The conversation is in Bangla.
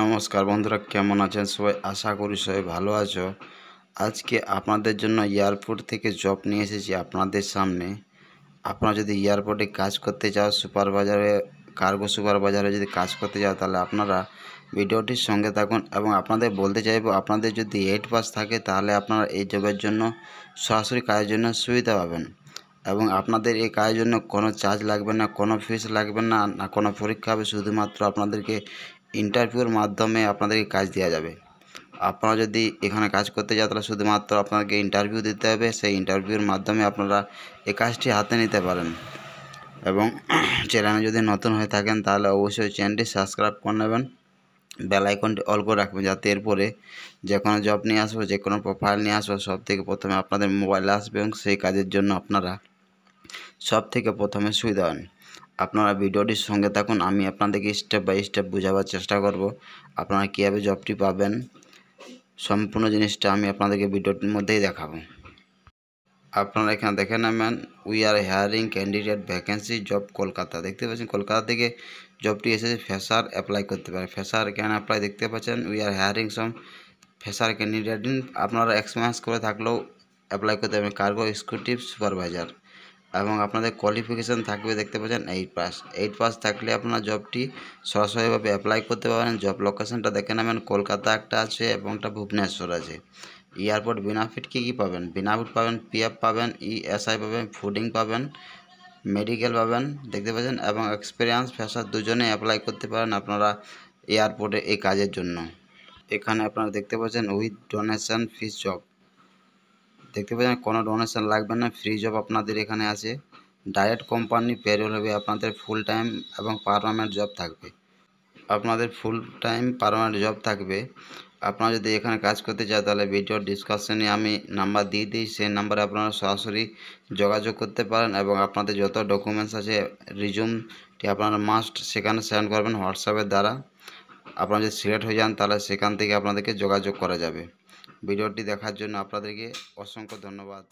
নমস্কার বন্ধুরা কেমন আছেন সবাই আশা করি সবাই ভালো আছো আজকে আপনাদের জন্য এয়ারপোর্ট থেকে জব নিয়ে এসেছি আপনাদের সামনে আপনারা যদি এয়ারপোর্টে কাজ করতে চাও সুপারভাইজারে কার্গো সুপারভাইজারে যদি কাজ করতে চাও তাহলে আপনারা ভিডিওটির সঙ্গে থাকুন এবং আপনাদের বলতে চাইবো আপনাদের যদি এইট পাস থাকে তাহলে আপনারা এই জবের জন্য সরাসরি কাজের জন্য সুবিধা পাবেন এবং আপনাদের এই কাজের জন্য কোনো চার্জ লাগবে না কোনো ফিস লাগবে না না কোনো পরীক্ষা হবে শুধুমাত্র আপনাদেরকে ইন্টারভিউর মাধ্যমে আপনাদেরকে কাজ দেওয়া যাবে আপনারা যদি এখানে কাজ করতে যান তাহলে শুধুমাত্র আপনাকে ইন্টারভিউ দিতে হবে সেই ইন্টারভিউর মাধ্যমে আপনারা এই কাজটি হাতে নিতে পারেন এবং চ্যানেল যদি নতুন হয়ে থাকেন তাহলে অবশ্যই চ্যানেলটি সাবস্ক্রাইব করে নেবেন বেল অল্প রাখবেন যাতে এরপরে যে কোনো জব নিয়ে আসবো যে কোনো প্রোফাইল নিয়ে আসবো সব থেকে প্রথমে আপনাদের মোবাইলে আসবে এবং সেই কাজের জন্য আপনারা সব থেকে প্রথমে সুবিধা হন আপনারা ভিডিওটির সঙ্গে থাকুন আমি আপনাদেরকে স্টেপ বাই স্টেপ বোঝাবার চেষ্টা করব আপনারা কীভাবে জবটি পাবেন সম্পূর্ণ জিনিসটা আমি আপনাদেরকে ভিডিওটির মধ্যেই দেখাবো আপনারা এখানে দেখে নেবেন we are hiring candidate vacancy job Kolkata দেখতে পাচ্ছেন কলকাতা থেকে জবটি এসেছে ফেসার অ্যাপ্লাই করতে পারে ফেসার কেন অ্যাপ্লাই দেখতে পাচ্ছেন উই আর হায়ারিং সম ফেসার ক্যান্ডিডেট আপনারা এক্সপিরিয়েন্স করে থাকলেও অ্যাপ্লাই করতে পারেন কার্গো এক্সিকিউটিভ সুপারভাইজার এবং আপনাদের কোয়ালিফিকেশান থাকবে দেখতে পাচ্ছেন এইট পাস এইট পাস থাকলে আপনার জবটি সরাসরিভাবে অ্যাপ্লাই করতে পারেন জব লোকেশানটা দেখে নেবেন কলকাতা একটা আছে এবং একটা ভুবনেশ্বর আছে এয়ারপোর্ট বেনাফিট কী কী পাবেন বেনাফিট পাবেন পিএফ পাবেন ইএসআই e পাবেন ফুডিং পাবেন মেডিকেল পাবেন দেখতে পাচ্ছেন এবং এক্সপিরিয়েন্স ফ্যাসার দুজনে অ্যাপ্লাই করতে পারেন আপনারা এয়ারপোর্টে এই কাজের জন্য এখানে আপনারা দেখতে পাচ্ছেন উইথ ডোনেশন ফিস জব দেখতে পাচ্ছেন কোনো ডোনেশন লাগবে না ফ্রি জব আপনাদের এখানে আছে ডাইরেক্ট কোম্পানি পেরোল হবে আপনাদের ফুল টাইম এবং পারমানেন্ট জব থাকবে আপনাদের ফুল টাইম পারমানেন্ট জব থাকবে আপনারা যদি এখানে কাজ করতে চান তাহলে ভিডিও ডিসকাশনে আমি নাম্বার দিয়ে দিই সেই নাম্বারে আপনারা সরাসরি যোগাযোগ করতে পারেন এবং আপনাদের যত ডকুমেন্টস আছে রিজুমটি আপনারা মাস্ট সেখানে সেন্ড করবেন হোয়াটসঅ্যাপের দ্বারা আপনারা যদি সিলেক্ট হয়ে যান তাহলে সেখান থেকে আপনাদেরকে যোগাযোগ করা যাবে ভিডিওটি দেখার জন্য আপনাদেরকে অসংখ্য ধন্যবাদ